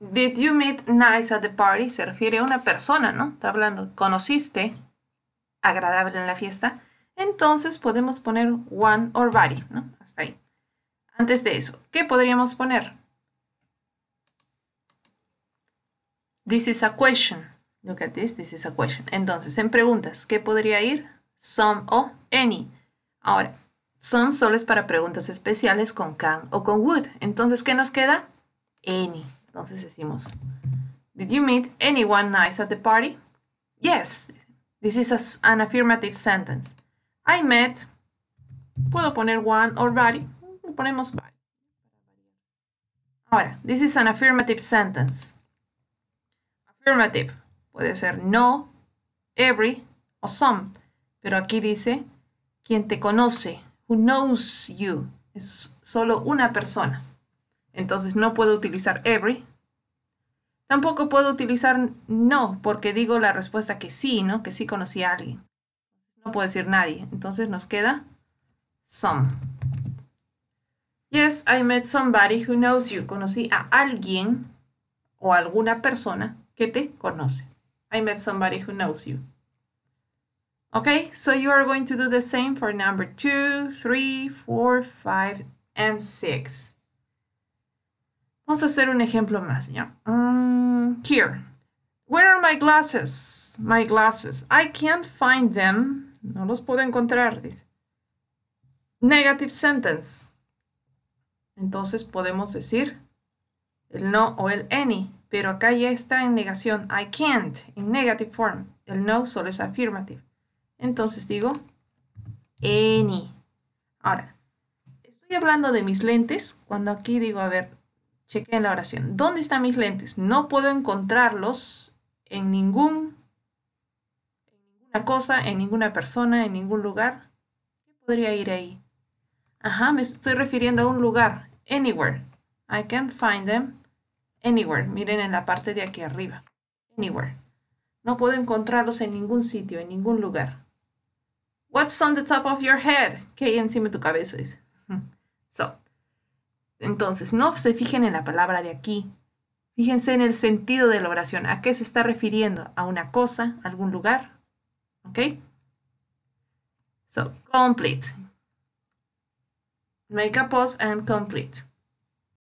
Did you meet nice at the party? Se refiere a una persona, ¿no? Está hablando, conociste, agradable en la fiesta. Entonces podemos poner one or body, ¿no? Hasta ahí. Antes de eso, ¿qué podríamos poner? This is a question. Look at this, this is a question. Entonces, en preguntas, ¿qué podría ir? Some o any. Ahora, some solo es para preguntas especiales con can o con would. Entonces, ¿qué nos queda? Any. Entonces decimos, Did you meet anyone nice at the party? Yes. This is an affirmative sentence. I met, puedo poner one or body, le ponemos body. Ahora, this is an affirmative sentence. Affirmative puede ser no, every o some, pero aquí dice quien te conoce, who knows you, es solo una persona. Entonces no puedo utilizar every Tampoco puedo utilizar no porque digo la respuesta que sí, ¿no? Que sí conocí a alguien. No puedo decir nadie. Entonces nos queda some. Yes, I met somebody who knows you. Conocí a alguien o alguna persona que te conoce. I met somebody who knows you. Okay, so you are going to do the same for number two, three, four, five, and six. Vamos a hacer un ejemplo más, ¿ya? Mm, here. Where are my glasses? My glasses. I can't find them. No los puedo encontrar. Negative sentence. Entonces podemos decir el no o el any, pero acá ya está en negación. I can't, in negative form. El no solo es affirmative. Entonces digo any. Ahora, estoy hablando de mis lentes. Cuando aquí digo, a ver, Chequen la oración. ¿Dónde están mis lentes? No puedo encontrarlos en ningún En ninguna cosa, en ninguna persona, en ningún lugar. ¿Qué podría ir ahí? Ajá, me estoy refiriendo a un lugar. Anywhere. I can't find them anywhere. Miren en la parte de aquí arriba. Anywhere. No puedo encontrarlos en ningún sitio, en ningún lugar. What's on the top of your head? ¿Qué hay encima de tu cabeza? so, entonces, no se fijen en la palabra de aquí. Fíjense en el sentido de la oración. ¿A qué se está refiriendo? ¿A una cosa? algún lugar? ¿Ok? So, complete. Make a pause and complete.